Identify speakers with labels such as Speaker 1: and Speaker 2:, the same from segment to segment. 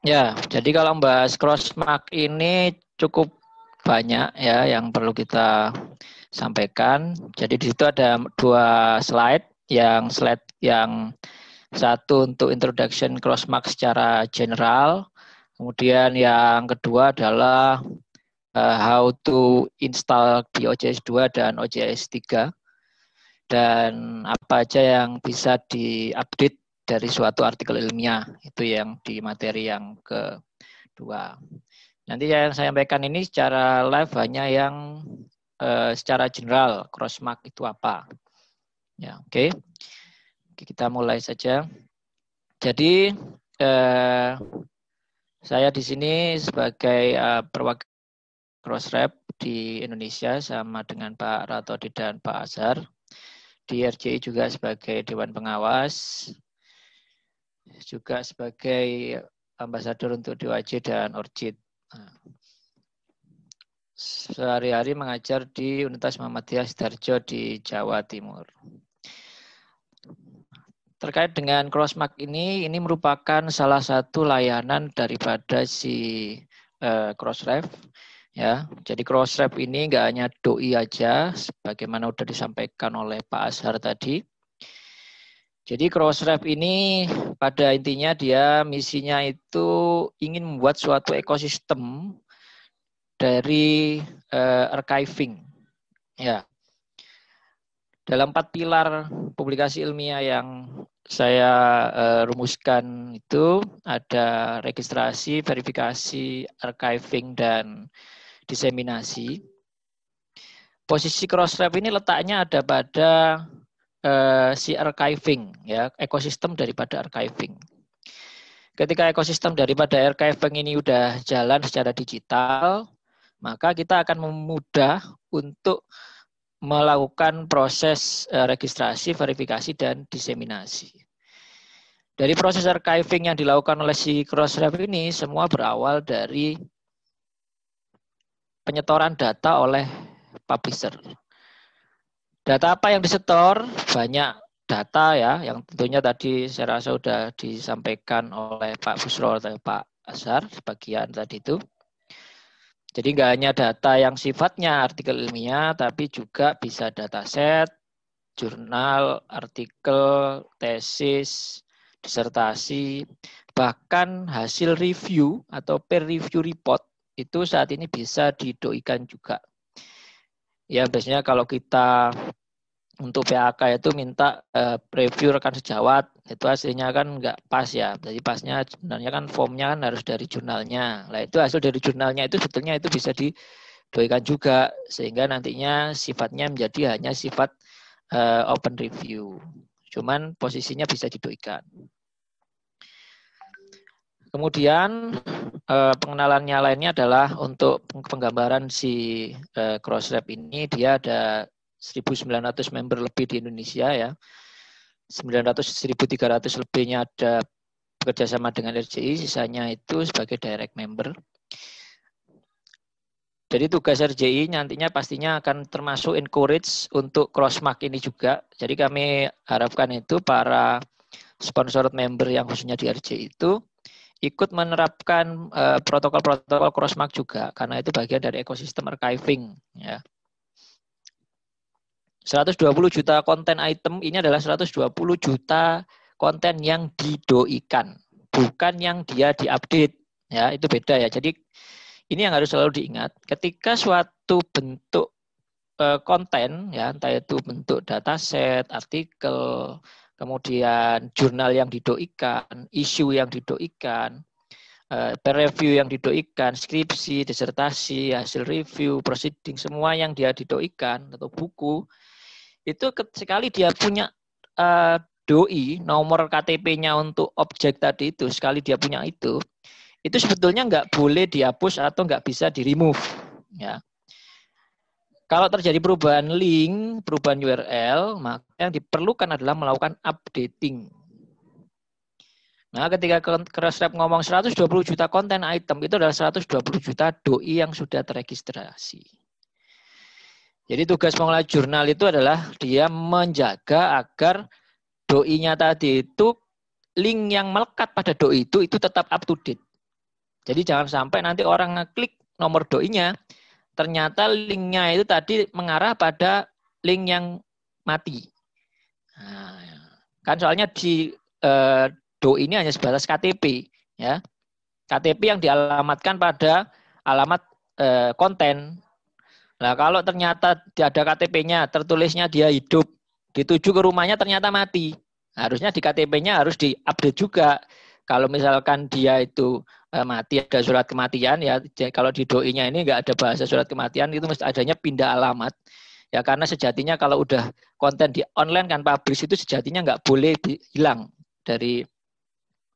Speaker 1: Ya, jadi kalau membahas crossmark ini cukup banyak ya yang perlu kita sampaikan. Jadi di situ ada dua slide, yang slide yang satu untuk introduction crossmark secara general, kemudian yang kedua adalah uh, how to install di OJS 2 dan OJS 3 dan apa aja yang bisa diupdate dari suatu artikel ilmiah itu yang di materi yang kedua. Nanti yang saya sampaikan ini secara live hanya yang uh, secara general crossmark itu apa. Ya, oke. Okay. kita mulai saja. Jadi eh, saya di sini sebagai uh, eh, perwakilan crossrep di Indonesia sama dengan Pak Ratodi dan Pak Azhar di RJI juga sebagai Dewan Pengawas juga sebagai ambasador untuk DOAJ dan ORCID. Nah, sehari-hari mengajar di Universitas Muhammadiyah Sidarjo di Jawa Timur. Terkait dengan crossmark ini, ini merupakan salah satu layanan daripada si eh, crossref. Ya, jadi crossref ini enggak hanya doi aja, sebagaimana sudah disampaikan oleh Pak Ashar tadi jadi Crossref ini pada intinya dia misinya itu ingin membuat suatu ekosistem dari uh, archiving. Ya. Dalam empat pilar publikasi ilmiah yang saya uh, rumuskan itu ada registrasi, verifikasi, archiving dan diseminasi. Posisi Crossref ini letaknya ada pada Eh, si archiving ya ekosistem daripada archiving. Ketika ekosistem daripada archiving ini sudah jalan secara digital, maka kita akan memudah untuk melakukan proses eh, registrasi, verifikasi, dan diseminasi. Dari proses archiving yang dilakukan oleh si Crossref ini, semua berawal dari penyetoran data oleh publisher. Data apa yang disetor? Banyak data ya, yang tentunya tadi saya rasa sudah disampaikan oleh Pak Busro atau Pak Azhar sebagian tadi itu. Jadi nggak hanya data yang sifatnya artikel ilmiah, tapi juga bisa data set jurnal, artikel, tesis, disertasi, bahkan hasil review atau peer review report itu saat ini bisa didoikan juga. Ya biasanya kalau kita untuk PAK itu minta uh, preview rekan sejawat itu hasilnya kan nggak pas ya jadi pasnya sebenarnya kan formnya kan harus dari jurnalnya lah itu hasil dari jurnalnya itu sebetulnya itu bisa didoikan juga sehingga nantinya sifatnya menjadi hanya sifat uh, open review cuman posisinya bisa didoikan kemudian uh, pengenalannya lainnya adalah untuk penggambaran si uh, cross ini dia ada 1.900 member lebih di Indonesia ya. 900 1.300 lebihnya ada bekerjasama dengan RJI, sisanya itu sebagai direct member. Jadi tugas RJI nantinya pastinya akan termasuk encourage untuk crossmark ini juga. Jadi kami harapkan itu para sponsor member yang khususnya di RJI itu ikut menerapkan eh, protokol-protokol uh, protokol -protokol crossmark juga karena itu bagian dari ekosistem archiving ya. 120 juta konten item ini adalah 120 juta konten yang didoikan, bukan yang dia diupdate. Ya, itu beda ya. Jadi ini yang harus selalu diingat. Ketika suatu bentuk eh, konten ya, entah itu bentuk dataset, artikel, kemudian jurnal yang didoikan, isu yang didoikan, eh, peer review yang didoikan, skripsi, disertasi, hasil review, proceeding, semua yang dia didoikan atau buku itu sekali dia punya uh, doi nomor KTP-nya untuk objek tadi itu sekali dia punya itu itu sebetulnya nggak boleh dihapus atau nggak bisa di remove ya kalau terjadi perubahan link, perubahan URL, maka yang diperlukan adalah melakukan updating. Nah, ketika Crossref ngomong 120 juta konten item, itu adalah 120 juta doi yang sudah terregistrasi jadi tugas pengelola jurnal itu adalah dia menjaga agar doinya tadi itu link yang melekat pada doi itu itu tetap up to date. Jadi jangan sampai nanti orang ngeklik nomor doinya, ternyata linknya itu tadi mengarah pada link yang mati. Karena kan soalnya di do eh, doi ini hanya sebatas KTP, ya. KTP yang dialamatkan pada alamat eh, konten Nah, kalau ternyata ada KTP-nya, tertulisnya dia hidup, dituju ke rumahnya ternyata mati. Harusnya di KTP-nya harus diupdate juga. Kalau misalkan dia itu eh, mati ada surat kematian ya kalau di doinya ini enggak ada bahasa surat kematian itu mesti adanya pindah alamat. Ya karena sejatinya kalau udah konten di online kan publish itu sejatinya enggak boleh hilang dari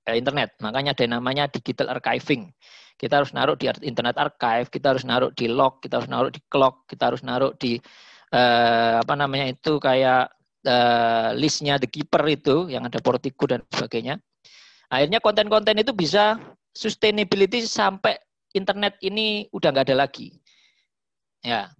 Speaker 1: Eh, internet. Makanya ada namanya digital archiving. Kita harus naruh di internet archive, kita harus naruh di log, kita harus naruh di clock, kita harus naruh di eh, apa namanya itu kayak eh, listnya the keeper itu yang ada portico dan sebagainya. Akhirnya konten-konten itu bisa sustainability sampai internet ini udah nggak ada lagi. Ya.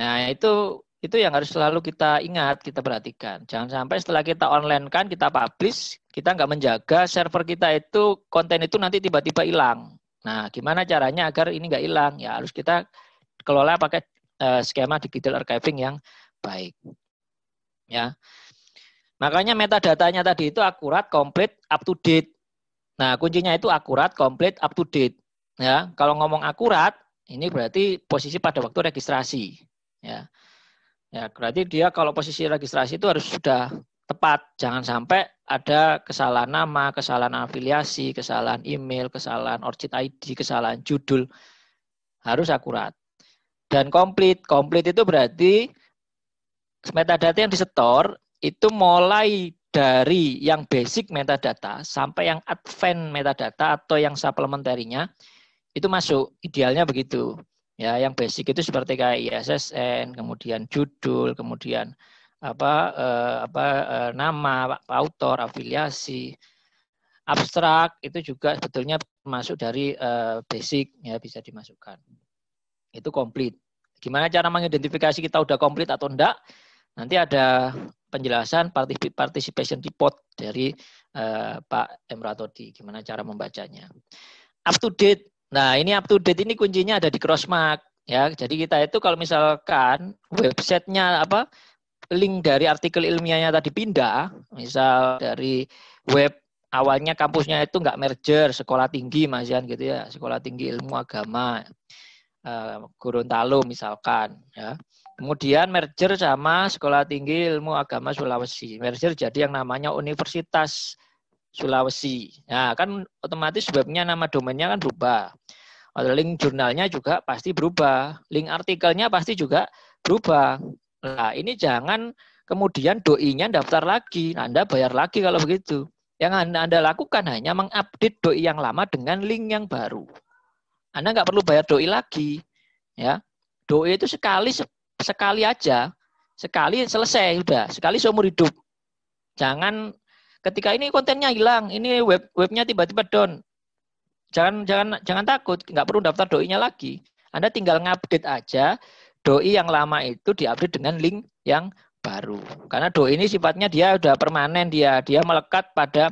Speaker 1: Nah, itu itu yang harus selalu kita ingat, kita perhatikan. Jangan sampai setelah kita online kan, kita publish, kita nggak menjaga server kita itu, konten itu nanti tiba-tiba hilang. Nah, gimana caranya agar ini nggak hilang? Ya harus kita kelola pakai uh, skema digital archiving yang baik. Ya. Makanya metadatanya tadi itu akurat, komplit, up to date. Nah, kuncinya itu akurat, komplit, up to date. Ya, kalau ngomong akurat, ini berarti posisi pada waktu registrasi. Ya. Ya, berarti dia kalau posisi registrasi itu harus sudah tepat. Jangan sampai ada kesalahan nama, kesalahan afiliasi, kesalahan email, kesalahan orchid ID, kesalahan judul. Harus akurat. Dan komplit. Komplit itu berarti metadata yang disetor itu mulai dari yang basic metadata sampai yang advanced metadata atau yang supplementary-nya itu masuk. Idealnya begitu. Ya, yang basic itu seperti kayak ISSN, kemudian judul, kemudian apa eh, apa eh, nama, autor, afiliasi, abstrak itu juga sebetulnya masuk dari eh, basic ya bisa dimasukkan. Itu komplit. Gimana cara mengidentifikasi kita udah komplit atau enggak? Nanti ada penjelasan participation report dari eh, Pak Emratodi gimana cara membacanya. Up to date Nah, ini up to date ini kuncinya ada di Crossmark ya. Jadi kita itu kalau misalkan websitenya apa link dari artikel ilmiahnya tadi pindah, misal dari web awalnya kampusnya itu enggak merger sekolah tinggi Mas Jan gitu ya, sekolah tinggi ilmu agama uh, Gorontalo misalkan ya. Kemudian merger sama Sekolah Tinggi Ilmu Agama Sulawesi. Merger jadi yang namanya Universitas Sulawesi. Nah, kan otomatis webnya nama domainnya kan berubah link jurnalnya juga pasti berubah, link artikelnya pasti juga berubah. Nah, ini jangan kemudian doi-nya daftar lagi, nah, Anda bayar lagi kalau begitu. Yang Anda, lakukan hanya mengupdate doi yang lama dengan link yang baru. Anda nggak perlu bayar doi lagi. ya Doi itu sekali sekali aja, sekali selesai sudah, sekali seumur hidup. Jangan ketika ini kontennya hilang, ini web webnya tiba-tiba down, Jangan jangan jangan takut, nggak perlu daftar doinya lagi. Anda tinggal ngupdate aja doi yang lama itu diupdate dengan link yang baru. Karena doi ini sifatnya dia udah permanen, dia dia melekat pada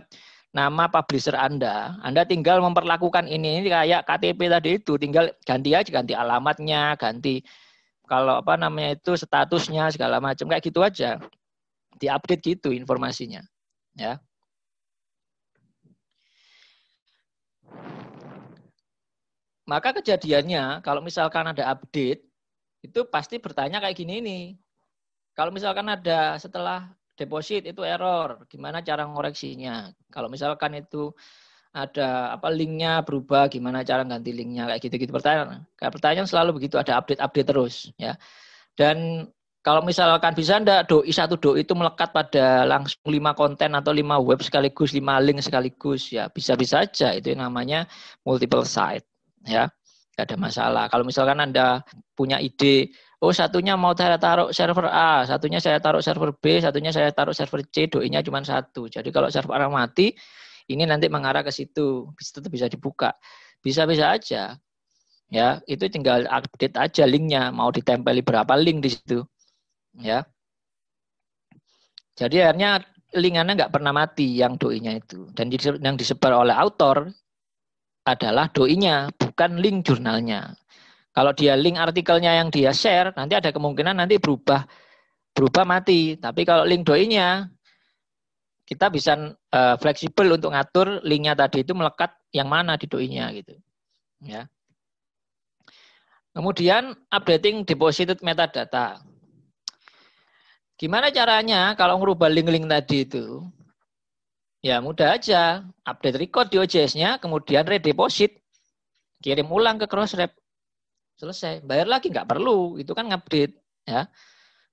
Speaker 1: nama publisher Anda. Anda tinggal memperlakukan ini, ini kayak KTP tadi itu, tinggal ganti aja, ganti alamatnya, ganti kalau apa namanya itu statusnya segala macam kayak gitu aja diupdate gitu informasinya ya Maka kejadiannya kalau misalkan ada update itu pasti bertanya kayak gini nih. Kalau misalkan ada setelah deposit itu error, gimana cara ngoreksinya? Kalau misalkan itu ada apa linknya berubah, gimana cara ganti linknya kayak gitu-gitu pertanyaan. Kayak pertanyaan selalu begitu ada update-update terus ya. Dan kalau misalkan bisa ndak doi satu doi itu melekat pada langsung lima konten atau lima web sekaligus, lima link sekaligus ya bisa-bisa aja itu yang namanya multiple site ya nggak ada masalah. Kalau misalkan anda punya ide, oh satunya mau saya taruh server A, satunya saya taruh server B, satunya saya taruh server C, doinya cuma satu. Jadi kalau server A mati, ini nanti mengarah ke situ, bisa tetap bisa dibuka. Bisa-bisa aja, ya itu tinggal update aja linknya, mau ditempeli berapa link di situ, ya. Jadi akhirnya linkannya nggak pernah mati yang doinya itu dan yang disebar oleh autor adalah doinya, bukan link jurnalnya. Kalau dia link artikelnya yang dia share, nanti ada kemungkinan nanti berubah berubah mati. Tapi kalau link doinya, kita bisa uh, fleksibel untuk ngatur linknya tadi itu melekat yang mana di doinya gitu. Ya. Kemudian updating deposited metadata. Gimana caranya kalau ngerubah link-link tadi itu? Ya mudah aja, update record di OJS-nya, kemudian redeposit, kirim ulang ke Crossref, selesai. Bayar lagi nggak perlu, itu kan update ya.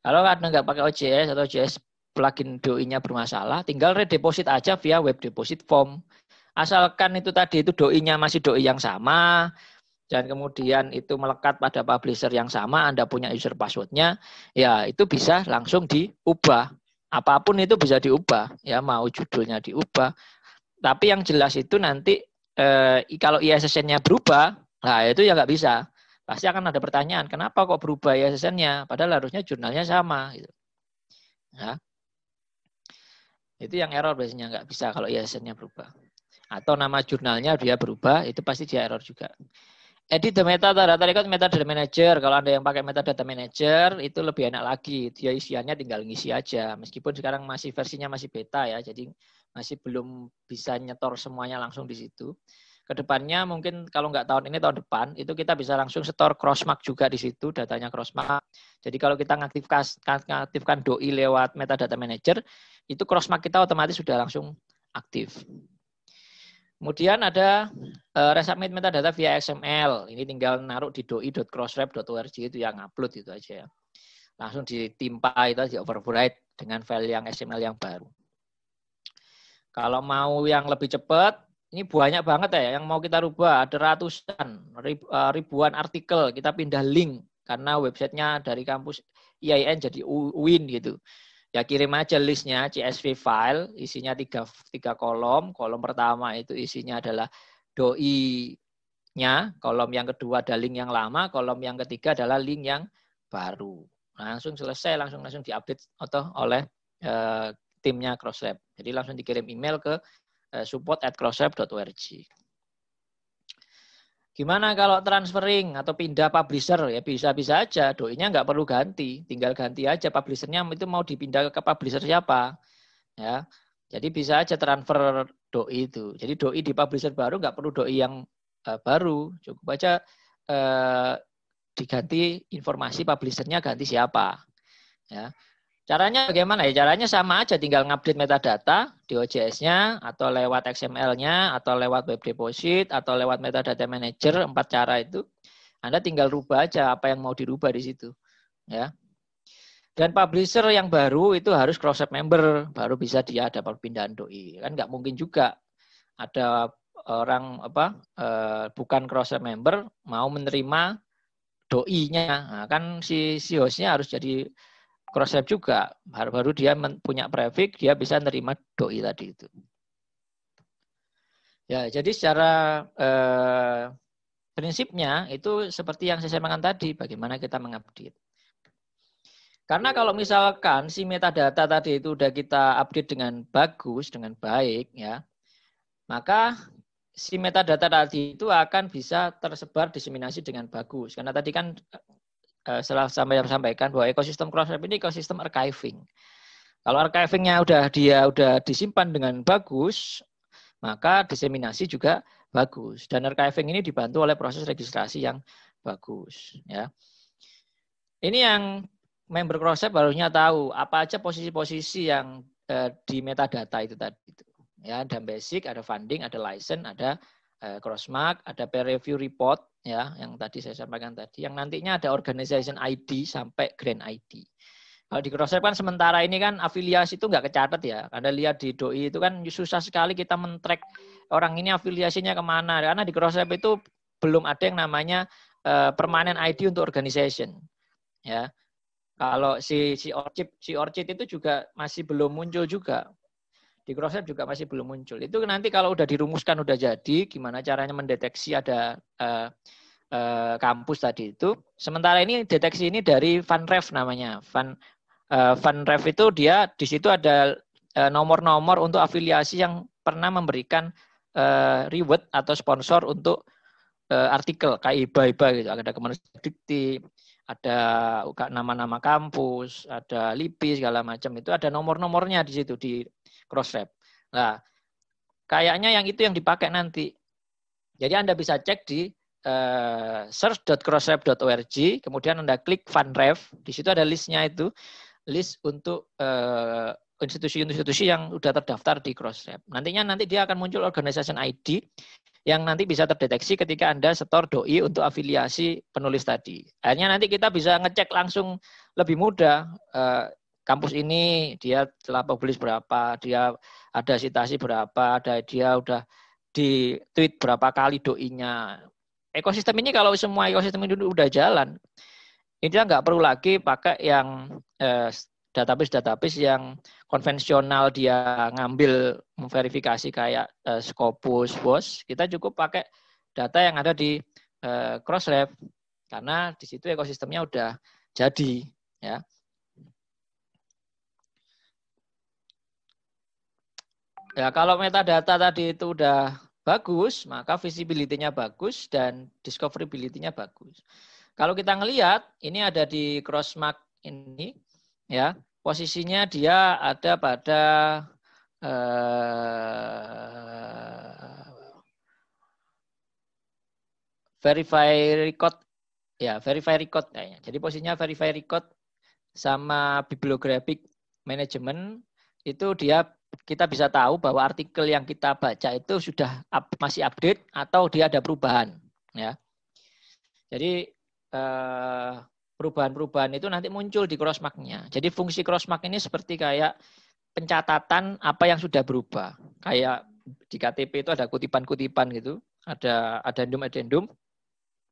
Speaker 1: Kalau anda nggak pakai OJS atau OJS plugin DOI-nya bermasalah, tinggal redeposit aja via web deposit form. Asalkan itu tadi itu DOI-nya masih DOI yang sama, dan kemudian itu melekat pada publisher yang sama, Anda punya user passwordnya, ya itu bisa langsung diubah apapun itu bisa diubah ya mau judulnya diubah tapi yang jelas itu nanti eh, kalau ISSN-nya berubah nah itu ya nggak bisa pasti akan ada pertanyaan kenapa kok berubah ISSN-nya padahal harusnya jurnalnya sama gitu ya itu yang error biasanya nggak bisa kalau ISSN-nya berubah atau nama jurnalnya dia berubah itu pasti dia error juga edit the metadata. Tadi kan metadata manager. Kalau Anda yang pakai metadata manager, itu lebih enak lagi. Dia isiannya tinggal ngisi aja. Meskipun sekarang masih versinya masih beta ya, jadi masih belum bisa nyetor semuanya langsung di situ. Kedepannya mungkin kalau nggak tahun ini tahun depan itu kita bisa langsung setor crossmark juga di situ datanya crossmark. Jadi kalau kita mengaktifkan doi lewat metadata manager itu crossmark kita otomatis sudah langsung aktif. Kemudian ada Eh, resubmit metadata via XML. Ini tinggal naruh di doi.crossref.org itu yang upload itu aja ya. Langsung ditimpa itu di overwrite dengan file yang XML yang baru. Kalau mau yang lebih cepat, ini banyak banget ya yang mau kita rubah. Ada ratusan, eh, ribuan artikel. Kita pindah link karena websitenya dari kampus IAIN jadi UIN gitu. Ya kirim aja listnya CSV file, isinya tiga, tiga kolom. Kolom pertama itu isinya adalah doi-nya, kolom yang kedua ada link yang lama, kolom yang ketiga adalah link yang baru. langsung selesai, langsung langsung diupdate atau oleh e, timnya CrossLab. Jadi langsung dikirim email ke e, support at crosslab.org. Gimana kalau transferring atau pindah publisher? Ya bisa-bisa aja, doi-nya nggak perlu ganti, tinggal ganti aja publishernya itu mau dipindah ke publisher siapa. Ya, jadi bisa aja transfer doi itu. Jadi doi di publisher baru nggak perlu doi yang uh, baru, cukup aja uh, diganti informasi publishernya ganti siapa. Ya. Caranya bagaimana ya? Caranya sama aja, tinggal ngupdate metadata di OJS-nya, atau lewat XML-nya, atau lewat web deposit, atau lewat metadata manager, empat cara itu. Anda tinggal rubah aja apa yang mau dirubah di situ. Ya, dan publisher yang baru itu harus cross member baru bisa dia ada perpindahan doi. Kan nggak mungkin juga ada orang apa eh, bukan cross member mau menerima doi-nya. Nah, kan si, si hostnya harus jadi cross juga. Baru, baru dia punya prefix, dia bisa menerima doi tadi itu. Ya, jadi secara eh, prinsipnya itu seperti yang saya sampaikan tadi, bagaimana kita mengupdate. Karena kalau misalkan si metadata tadi itu udah kita update dengan bagus, dengan baik ya, maka si metadata tadi itu akan bisa tersebar diseminasi dengan bagus. Karena tadi kan eh, eh, setelah sampai sampaikan bahwa ekosistem cross ini ekosistem archiving. Kalau archivingnya udah dia udah disimpan dengan bagus, maka diseminasi juga bagus. Dan archiving ini dibantu oleh proses registrasi yang bagus. Ya. Ini yang member cross barunya tahu apa aja posisi-posisi yang eh, di metadata itu tadi itu. Ya, ada basic, ada funding, ada license, ada eh, crossmark, ada peer review report ya yang tadi saya sampaikan tadi yang nantinya ada organization ID sampai grand ID. Kalau di cross kan sementara ini kan afiliasi itu nggak kecatat ya. Anda lihat di DOI itu kan susah sekali kita men track orang ini afiliasinya kemana. Karena di cross itu belum ada yang namanya uh, permanent ID untuk organization. Ya, kalau si si orchid si orchid itu juga masih belum muncul juga. Di crosshair juga masih belum muncul. Itu nanti kalau udah dirumuskan udah jadi gimana caranya mendeteksi ada uh, uh, kampus tadi itu. Sementara ini deteksi ini dari ref namanya. Van uh, eh, FunRef itu dia di situ ada nomor-nomor untuk afiliasi yang pernah memberikan uh, reward atau sponsor untuk uh, artikel kayak iba-iba gitu ada kemanusiaan ada nama-nama kampus, ada LIPI segala macam itu ada nomor-nomornya di situ di Crossref. Nah, kayaknya yang itu yang dipakai nanti. Jadi Anda bisa cek di uh, eh, search.crossref.org, kemudian Anda klik Funref, di situ ada listnya itu, list untuk uh, institusi-institusi yang sudah terdaftar di Crossref. Nantinya nanti dia akan muncul organization ID yang nanti bisa terdeteksi ketika Anda setor doi untuk afiliasi penulis tadi. Akhirnya nanti kita bisa ngecek langsung lebih mudah eh, kampus ini dia telah publish berapa, dia ada citasi berapa, ada dia udah di tweet berapa kali doinya. Ekosistem ini kalau semua ekosistem ini udah jalan, ini nggak perlu lagi pakai yang eh, database-database yang konvensional dia ngambil memverifikasi kayak uh, Scopus, bos kita cukup pakai data yang ada di uh, eh, CrossLab karena di situ ekosistemnya udah jadi ya. Ya, kalau metadata tadi itu udah bagus, maka visibility-nya bagus dan discoverability-nya bagus. Kalau kita ngelihat, ini ada di crossmark ini, ya posisinya dia ada pada uh, verify record ya verify record kayaknya. Jadi posisinya verify record sama bibliographic management itu dia kita bisa tahu bahwa artikel yang kita baca itu sudah up, masih update atau dia ada perubahan ya. Jadi eh, perubahan-perubahan itu nanti muncul di crossmarknya. Jadi fungsi crossmark ini seperti kayak pencatatan apa yang sudah berubah. Kayak di KTP itu ada kutipan-kutipan gitu, ada adendum-adendum.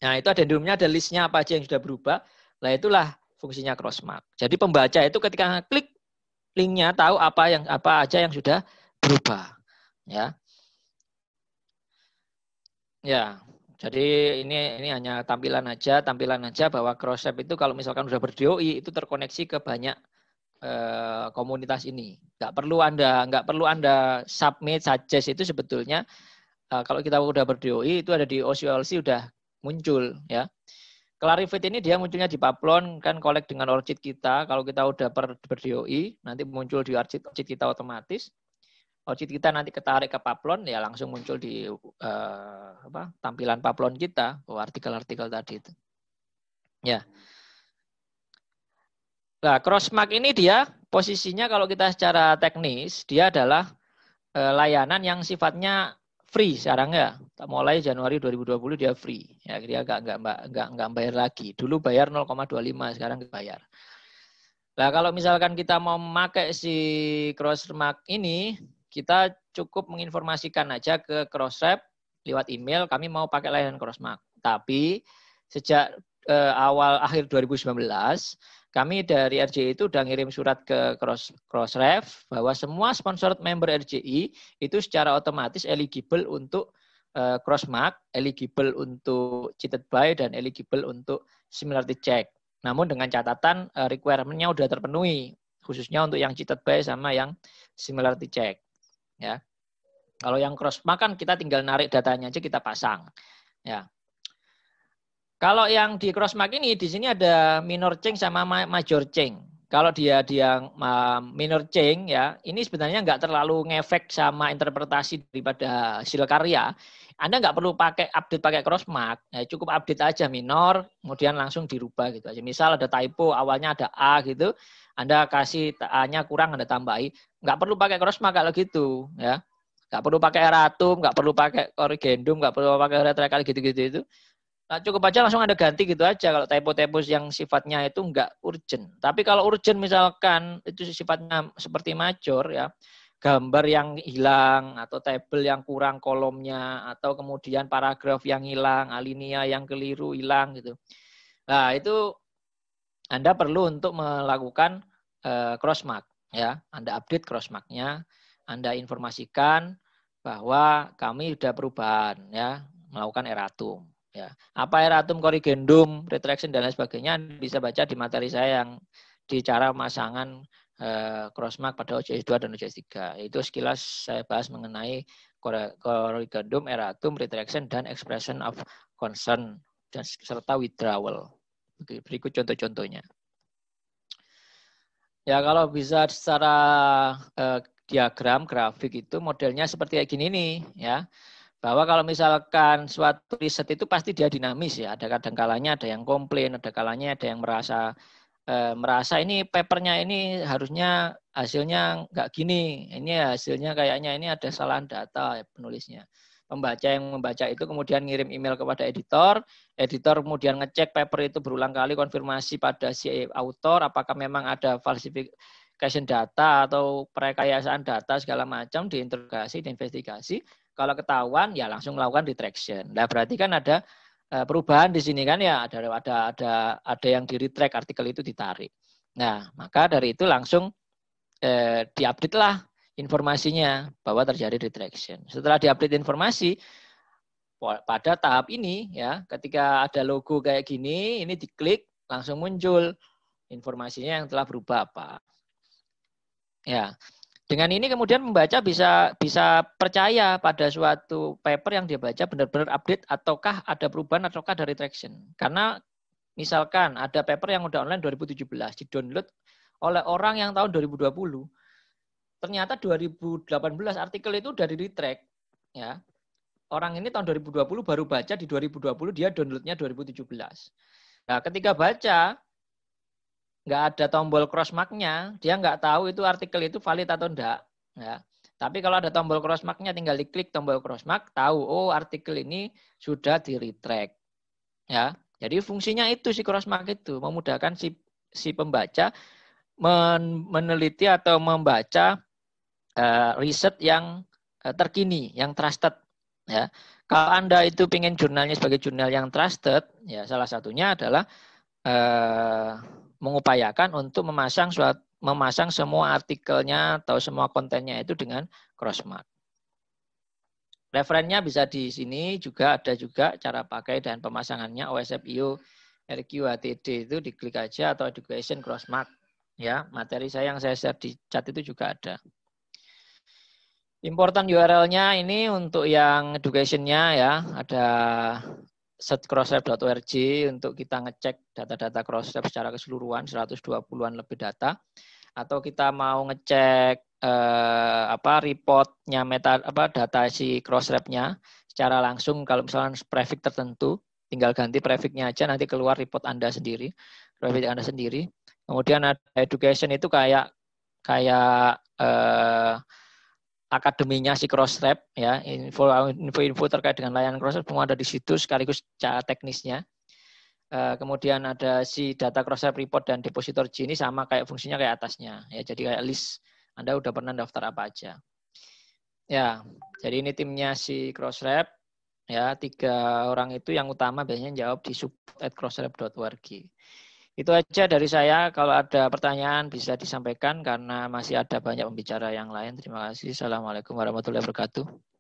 Speaker 1: Nah itu adendumnya ada listnya apa aja yang sudah berubah. Nah itulah fungsinya crossmark. Jadi pembaca itu ketika klik linknya tahu apa yang apa aja yang sudah berubah. Ya, Ya, jadi ini ini hanya tampilan aja, tampilan aja bahwa crosshair itu kalau misalkan sudah berdoi itu terkoneksi ke banyak eh, komunitas ini. Nggak perlu anda nggak perlu anda submit suggest itu sebetulnya eh, kalau kita sudah berdoi itu ada di OCLC sudah muncul ya. Clarivate ini dia munculnya di Paplon kan collect dengan orchid kita. Kalau kita udah per, berdoi nanti muncul di orchid orchid kita otomatis. Oh, audit kita nanti ketarik ke Paplon ya langsung muncul di uh, apa, tampilan Paplon kita oh, artikel-artikel tadi itu. Ya. Nah, crossmark ini dia posisinya kalau kita secara teknis dia adalah uh, layanan yang sifatnya free sekarang ya. Tak Mulai Januari 2020 dia free. Ya, dia nggak enggak nggak nggak bayar lagi. Dulu bayar 0,25 sekarang nggak bayar. Nah, kalau misalkan kita mau memakai si crossmark ini, kita cukup menginformasikan aja ke Crossref lewat email kami mau pakai layanan Crossmark. Tapi sejak eh, awal akhir 2019 kami dari RJI itu sudah ngirim surat ke Cross Crossref bahwa semua sponsored member RJI itu secara otomatis eligible untuk eh, Crossmark, eligible untuk cheated buy dan eligible untuk similarity check. Namun dengan catatan eh, requirement-nya sudah terpenuhi khususnya untuk yang cheated buy sama yang similarity check ya. Kalau yang cross makan kita tinggal narik datanya aja kita pasang. Ya. Kalau yang di cross mark ini di sini ada minor change sama major change. Kalau dia dia minor change ya, ini sebenarnya nggak terlalu ngefek sama interpretasi daripada hasil karya. Anda nggak perlu pakai update pakai crossmark, ya cukup update aja minor, kemudian langsung dirubah gitu aja. Misal ada typo, awalnya ada A gitu, Anda kasih A-nya kurang, Anda tambahi. Nggak perlu pakai crossmark kalau gitu, ya. Nggak perlu pakai eratum, nggak perlu pakai origendum, nggak perlu pakai retracal gitu-gitu itu. Nah, cukup aja langsung Anda ganti gitu aja kalau typo-typo yang sifatnya itu nggak urgent. Tapi kalau urgent misalkan itu sifatnya seperti major ya, gambar yang hilang atau tabel yang kurang kolomnya atau kemudian paragraf yang hilang, alinea yang keliru hilang gitu. Nah, itu Anda perlu untuk melakukan uh, eh, crossmark ya. Anda update crossmarknya, Anda informasikan bahwa kami sudah perubahan ya, melakukan eratum ya. Apa eratum corrigendum retraction dan lain sebagainya bisa baca di materi saya yang di cara pemasangan Eh, crossmark pada OJS 2 dan OJS 3. Itu sekilas saya bahas mengenai corrigendum, eratum, retraction dan expression of concern, dan serta withdrawal. Berikut contoh-contohnya. Ya, kalau bisa secara eh, diagram grafik itu modelnya seperti kayak gini nih, ya. Bahwa kalau misalkan suatu riset itu pasti dia dinamis ya, ada kadang kalanya ada yang komplain, ada kalanya ada yang merasa eh, merasa ini papernya ini harusnya hasilnya nggak gini, ini hasilnya kayaknya ini ada salah data ya, penulisnya. Pembaca yang membaca itu kemudian ngirim email kepada editor, editor kemudian ngecek paper itu berulang kali konfirmasi pada si author apakah memang ada falsifikasi data atau perekayasaan data segala macam diinterogasi, diinvestigasi. Kalau ketahuan ya langsung melakukan retraction. Nah berarti kan ada Eh, perubahan di sini kan ya ada ada ada ada yang di retract artikel itu ditarik. Nah, maka dari itu langsung eh, diupdate lah informasinya bahwa terjadi retraction. Setelah diupdate informasi pada tahap ini ya, ketika ada logo kayak gini, ini diklik langsung muncul informasinya yang telah berubah apa. Ya, dengan ini kemudian membaca bisa bisa percaya pada suatu paper yang dia baca benar-benar update ataukah ada perubahan ataukah dari retraction. Karena misalkan ada paper yang udah online 2017 di download oleh orang yang tahun 2020 ternyata 2018 artikel itu dari retract ya orang ini tahun 2020 baru baca di 2020 dia downloadnya 2017 nah ketika baca nggak ada tombol crossmarknya dia nggak tahu itu artikel itu valid atau enggak. Ya. Tapi kalau ada tombol crossmarknya tinggal diklik tombol crossmark tahu oh artikel ini sudah di retract. Ya. Jadi fungsinya itu si crossmark itu memudahkan si si pembaca men, meneliti atau membaca uh, riset yang uh, terkini, yang trusted. Ya. Kalau Anda itu pingin jurnalnya sebagai jurnal yang trusted, ya salah satunya adalah uh, mengupayakan untuk memasang suat, memasang semua artikelnya atau semua kontennya itu dengan crossmark. Referennya bisa di sini juga ada juga cara pakai dan pemasangannya OSFIO rqatd itu diklik aja atau education crossmark ya materi saya yang saya share di chat itu juga ada. Important URL-nya ini untuk yang education-nya ya ada setcrosslab.org untuk kita ngecek data-data crosslab secara keseluruhan 120-an lebih data atau kita mau ngecek eh, apa reportnya meta apa data si crosslab-nya secara langsung kalau misalnya prefix tertentu tinggal ganti prefixnya aja nanti keluar report Anda sendiri prefix Anda sendiri kemudian education itu kayak kayak eh, akademinya si Crossref ya info-info terkait dengan layanan Crossref semua ada di situ sekaligus cara teknisnya eh, kemudian ada si data Crossref report dan depositor G ini sama kayak fungsinya kayak atasnya ya jadi kayak list Anda udah pernah daftar apa aja ya jadi ini timnya si Crossref ya tiga orang itu yang utama biasanya jawab di sub at crossref.org itu aja dari saya. Kalau ada pertanyaan bisa disampaikan karena masih ada banyak pembicara yang lain. Terima kasih. Assalamualaikum warahmatullahi wabarakatuh.